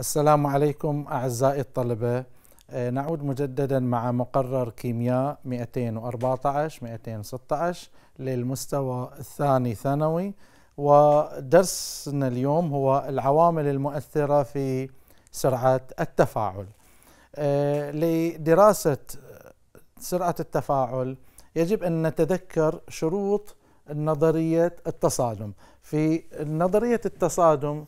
السلام عليكم أعزائي الطلبة آه، نعود مجددا مع مقرر كيمياء 214-216 للمستوى الثاني ثانوي ودرسنا اليوم هو العوامل المؤثرة في سرعة التفاعل آه، لدراسة سرعة التفاعل يجب أن نتذكر شروط نظرية التصادم في نظرية التصادم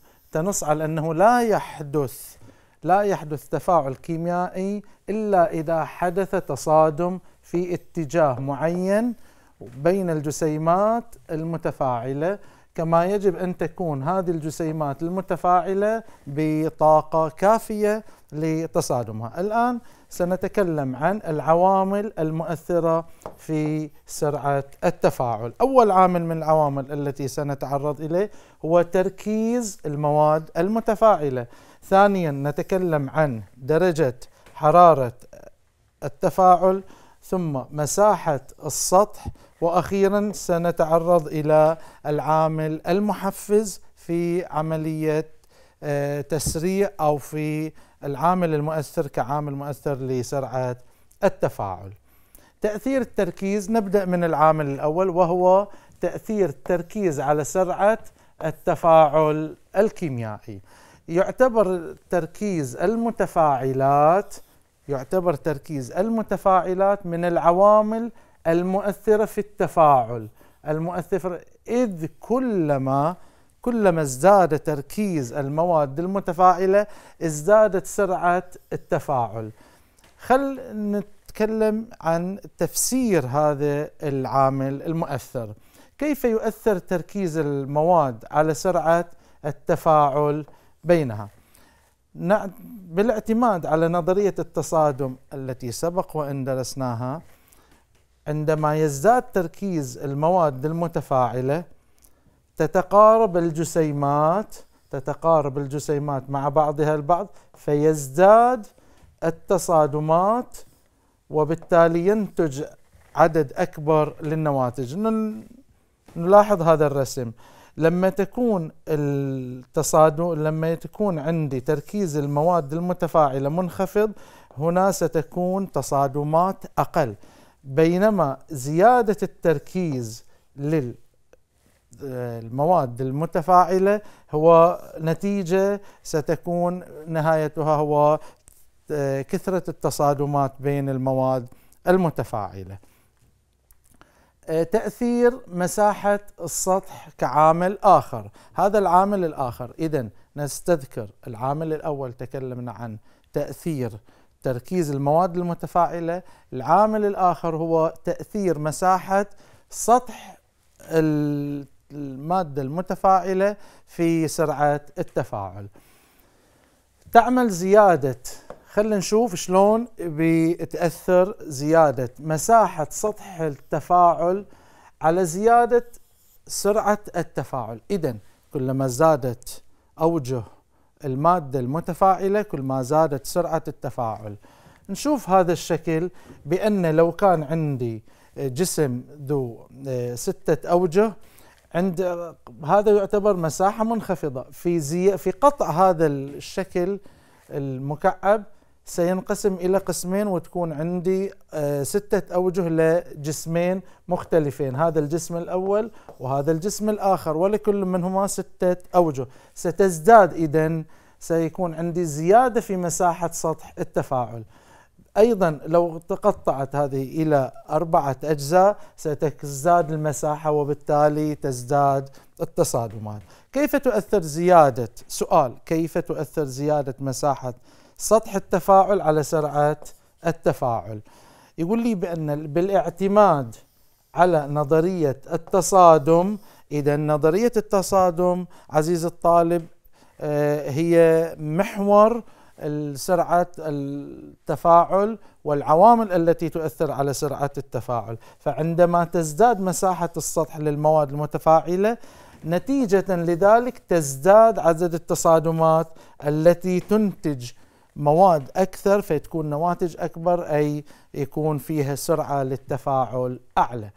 على انه لا يحدث لا يحدث تفاعل كيميائي إلا إذا حدث تصادم في اتجاه معين بين الجسيمات المتفاعله كما يجب أن تكون هذه الجسيمات المتفاعلة بطاقة كافية لتصادمها الآن سنتكلم عن العوامل المؤثرة في سرعة التفاعل أول عامل من العوامل التي سنتعرض إليه هو تركيز المواد المتفاعلة ثانيا نتكلم عن درجة حرارة التفاعل ثم مساحة السطح وأخيرا سنتعرض إلى العامل المحفز في عملية آه، تسريع أو في العامل المؤثر كعامل مؤثر لسرعة التفاعل تأثير التركيز نبدأ من العامل الأول وهو تأثير التركيز على سرعة التفاعل الكيميائي يعتبر تركيز المتفاعلات يعتبر تركيز المتفاعلات من العوامل المؤثرة في التفاعل المؤثرة إذ كلما كلما ازداد تركيز المواد المتفاعلة ازدادت سرعة التفاعل خل نتكلم عن تفسير هذا العامل المؤثر كيف يؤثر تركيز المواد على سرعة التفاعل بينها بالاعتماد على نظرية التصادم التي سبق وأن درسناها عندما يزداد تركيز المواد المتفاعلة تتقارب الجسيمات تتقارب الجسيمات مع بعضها البعض فيزداد التصادمات وبالتالي ينتج عدد أكبر للنواتج نلاحظ هذا الرسم لما تكون التصادم لما تكون عندي تركيز المواد المتفاعله منخفض هنا ستكون تصادمات اقل بينما زياده التركيز لل آه، المواد المتفاعله هو نتيجه ستكون نهايتها هو آه، كثره التصادمات بين المواد المتفاعله آه، تأثير مساحة السطح كعامل آخر هذا العامل الآخر إذا نستذكر العامل الأول تكلمنا عن تأثير تركيز المواد المتفاعلة العامل الآخر هو تأثير مساحة سطح المادة المتفاعلة في سرعة التفاعل تعمل زيادة خلينا نشوف شلون بتأثر زيادة مساحة سطح التفاعل على زيادة سرعة التفاعل إذا كلما زادت أوجه المادة المتفاعلة كلما زادت سرعة التفاعل نشوف هذا الشكل بأن لو كان عندي جسم ذو آه، ستة أوجه عند آه، هذا يعتبر مساحة منخفضة في زي في قطع هذا الشكل المكعب سينقسم إلى قسمين وتكون عندي آه، ستة أوجه لجسمين مختلفين هذا الجسم الأول وهذا الجسم الآخر ولكل منهما ستة أوجه ستزداد إذن سيكون عندي زيادة في مساحة سطح التفاعل أيضا لو تقطعت هذه إلى أربعة أجزاء ستزداد المساحة وبالتالي تزداد التصادمات كيف تؤثر زيادة سؤال كيف تؤثر زيادة مساحة سطح التفاعل على سرعات التفاعل يقول لي بأن بالاعتماد على نظرية التصادم إذا نظرية التصادم عزيز الطالب آه، هي محور سرعة التفاعل والعوامل التي تؤثر على سرعة التفاعل فعندما تزداد مساحة السطح للمواد المتفاعلة نتيجة لذلك تزداد عدد التصادمات التي تنتج مواد أكثر فتكون نواتج أكبر أي يكون فيها سرعة للتفاعل أعلى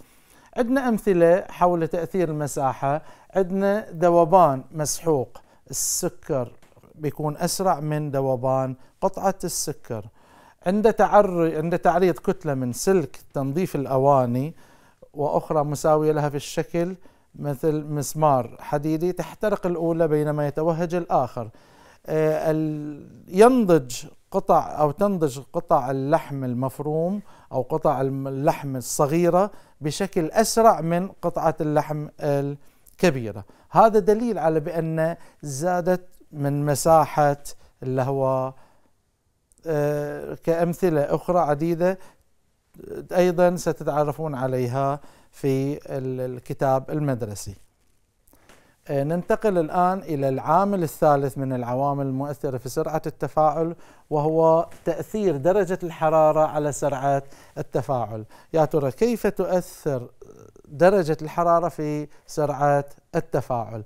عندنا أمثلة حول تأثير المساحة عندنا ذوبان مسحوق السكر بيكون أسرع من ذوبان قطعة السكر عند تعري عند تعريض كتلة من سلك تنظيف الأواني وأخرى مساوية لها في الشكل مثل مسمار حديدي تحترق الأولى بينما يتوهج الآخر آه، ينضج قطع او تنضج قطع اللحم المفروم او قطع اللحم الصغيره بشكل اسرع من قطعه اللحم الكبيره، هذا دليل على بان زادت من مساحه اللي هو آه، كامثله اخرى عديده ايضا ستتعرفون عليها في الكتاب المدرسي. آه، ننتقل الآن إلى العامل الثالث من العوامل المؤثرة في سرعة التفاعل وهو تأثير درجة الحرارة على سرعة التفاعل يا ترى كيف تؤثر درجة الحرارة في سرعة التفاعل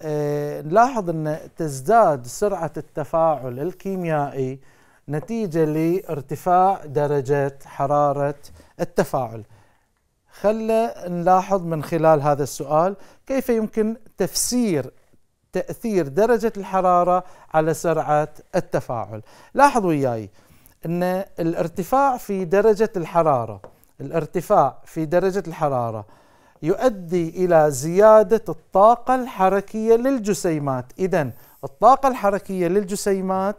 آه، نلاحظ أن تزداد سرعة التفاعل الكيميائي نتيجة لارتفاع درجة حرارة التفاعل خلى نلاحظ من خلال هذا السؤال كيف يمكن تفسير تأثير درجة الحرارة على سرعة التفاعل لاحظ وياي أن الارتفاع في درجة الحرارة الارتفاع في درجة الحرارة يؤدي إلى زيادة الطاقة الحركية للجسيمات إذا الطاقة الحركية للجسيمات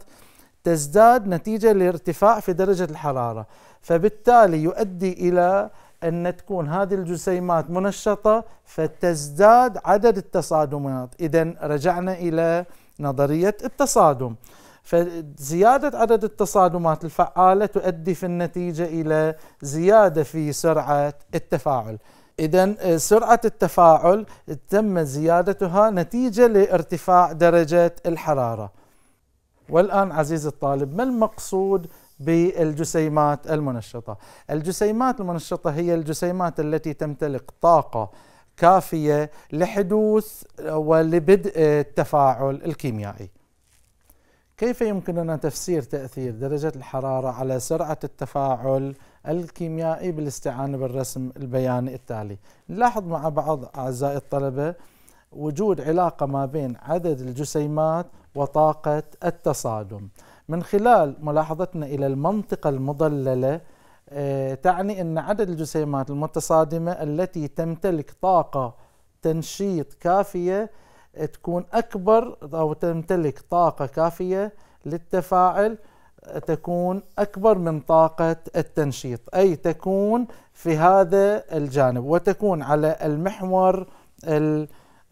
تزداد نتيجة لارتفاع في درجة الحرارة فبالتالي يؤدي إلى أن تكون هذه الجسيمات منشطة فتزداد عدد التصادمات إذا رجعنا إلى نظرية التصادم فزيادة عدد التصادمات الفعالة تؤدي في النتيجة إلى زيادة في سرعة التفاعل إذا آه، سرعة التفاعل تم زيادتها نتيجة لارتفاع درجة الحرارة والآن عزيزي الطالب ما المقصود بالجسيمات المنشطه. الجسيمات المنشطه هي الجسيمات التي تمتلك طاقه كافيه لحدوث ولبدء التفاعل الكيميائي. كيف يمكننا تفسير تاثير درجه الحراره على سرعه التفاعل الكيميائي بالاستعانه بالرسم البياني التالي؟ نلاحظ مع بعض اعزائي الطلبه وجود علاقه ما بين عدد الجسيمات وطاقه التصادم. من خلال ملاحظتنا إلى المنطقة المضللة آه، تعني أن عدد الجسيمات المتصادمة التي تمتلك طاقة تنشيط كافية آه، تكون أكبر أو تمتلك طاقة كافية للتفاعل آه، تكون أكبر من طاقة التنشيط أي تكون في هذا الجانب وتكون على المحور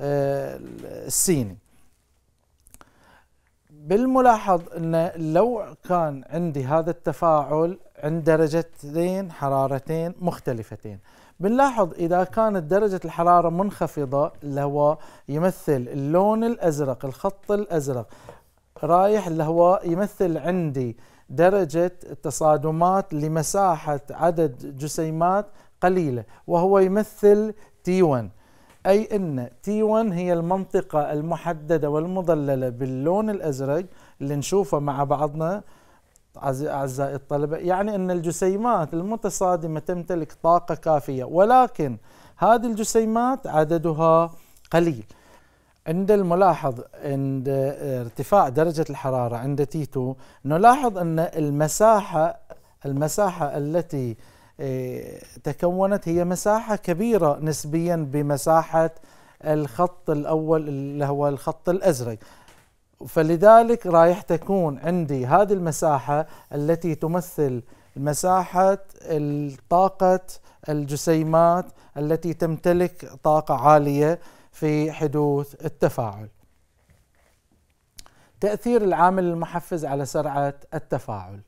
السيني بالملاحظ أن لو كان عندي هذا التفاعل عند درجتين حرارتين مختلفتين بنلاحظ إذا كانت درجة الحرارة منخفضة اللي هو يمثل اللون الأزرق الخط الأزرق رايح اللي هو يمثل عندي درجة تصادمات لمساحة عدد جسيمات قليلة وهو يمثل تي 1 أي أن T1 هي المنطقة المحددة والمضللة باللون الأزرق اللي نشوفه مع بعضنا أعزائي الطلبة يعني أن الجسيمات المتصادمة تمتلك طاقة كافية ولكن هذه الجسيمات عددها قليل عند الملاحظ عند ارتفاع درجة الحرارة عند تيتو نلاحظ أن المساحة المساحة التي إيه، تكونت هي مساحة كبيرة نسبيا بمساحة الخط الأول اللي هو الخط الأزرق فلذلك رايح تكون عندي هذه المساحة التي تمثل مساحة طاقة الجسيمات التي تمتلك طاقة عالية في حدوث التفاعل تأثير العامل المحفز على سرعة التفاعل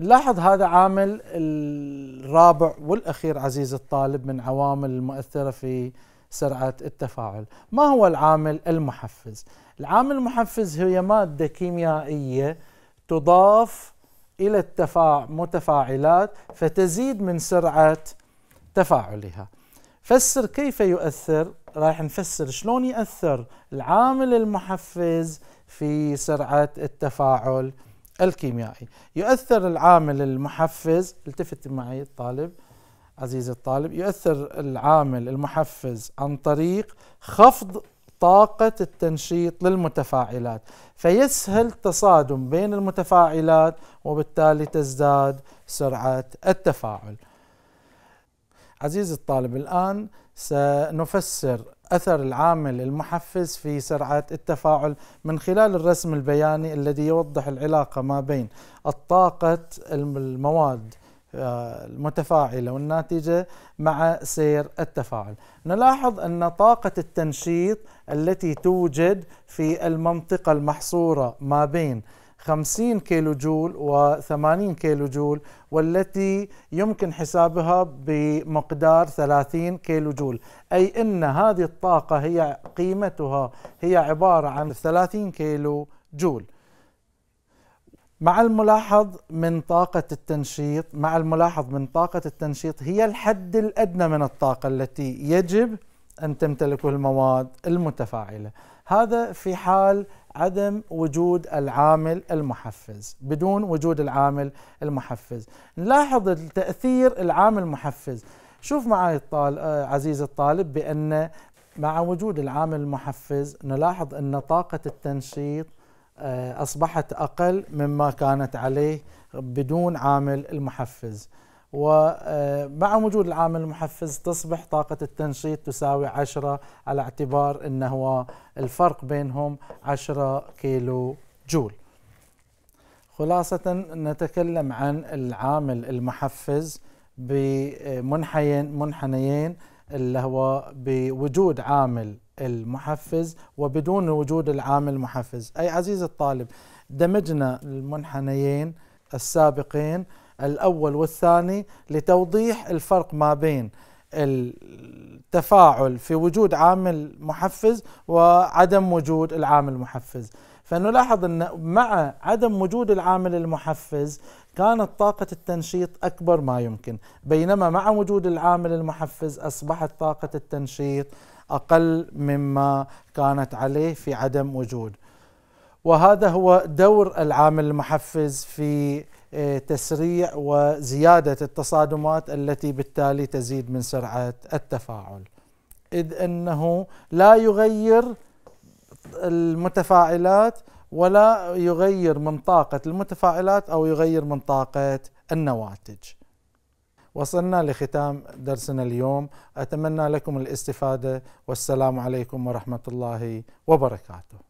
نلاحظ هذا عامل الرابع والاخير عزيز الطالب من عوامل المؤثره في سرعه التفاعل، ما هو العامل المحفز؟ العامل المحفز هي ماده كيميائيه تضاف الى التفاع متفاعلات فتزيد من سرعه تفاعلها. فسر كيف يؤثر؟ رايح نفسر شلون يأثر العامل المحفز في سرعه التفاعل الكيميائي يؤثر العامل المحفز التفت معي الطالب عزيزي الطالب يؤثر العامل المحفز عن طريق خفض طاقة التنشيط للمتفاعلات فيسهل تصادم بين المتفاعلات وبالتالي تزداد سرعة التفاعل عزيزي الطالب الآن سنفسر اثر العامل المحفز في سرعه التفاعل من خلال الرسم البياني الذي يوضح العلاقه ما بين الطاقه المواد آه، المتفاعله والناتجه مع سير التفاعل. نلاحظ ان طاقه التنشيط التي توجد في المنطقه المحصوره ما بين 50 كيلو جول و80 كيلو جول والتي يمكن حسابها بمقدار 30 كيلو جول أي أن هذه الطاقة هي قيمتها هي عبارة عن 30 كيلو جول مع الملاحظ من طاقة التنشيط مع الملاحظ من طاقة التنشيط هي الحد الأدنى من الطاقة التي يجب أن تمتلكه المواد المتفاعلة هذا في حال عدم وجود العامل المحفز بدون وجود العامل المحفز نلاحظ تأثير العامل المحفز شوف معي الطال... آه، عزيز الطالب بأن مع وجود العامل المحفز نلاحظ أن طاقة التنشيط آه، أصبحت أقل مما كانت عليه بدون عامل المحفز ومع وجود العامل المحفز تصبح طاقة التنشيط تساوي 10 على اعتبار أنه هو الفرق بينهم 10 كيلو جول خلاصة نتكلم عن العامل المحفز بمنحيين منحنيين اللي هو بوجود عامل المحفز وبدون وجود العامل المحفز أي عزيزي الطالب دمجنا المنحنيين السابقين الأول والثاني لتوضيح الفرق ما بين التفاعل في وجود عامل محفز وعدم وجود العامل المحفز فنلاحظ أن مع عدم وجود العامل المحفز كانت طاقة التنشيط أكبر ما يمكن بينما مع وجود العامل المحفز أصبحت طاقة التنشيط أقل مما كانت عليه في عدم وجود وهذا هو دور العامل المحفز في آه، تسريع وزياده التصادمات التي بالتالي تزيد من سرعه التفاعل اذ انه لا يغير المتفاعلات ولا يغير من طاقه المتفاعلات او يغير من طاقه النواتج وصلنا لختام درسنا اليوم اتمنى لكم الاستفاده والسلام عليكم ورحمه الله وبركاته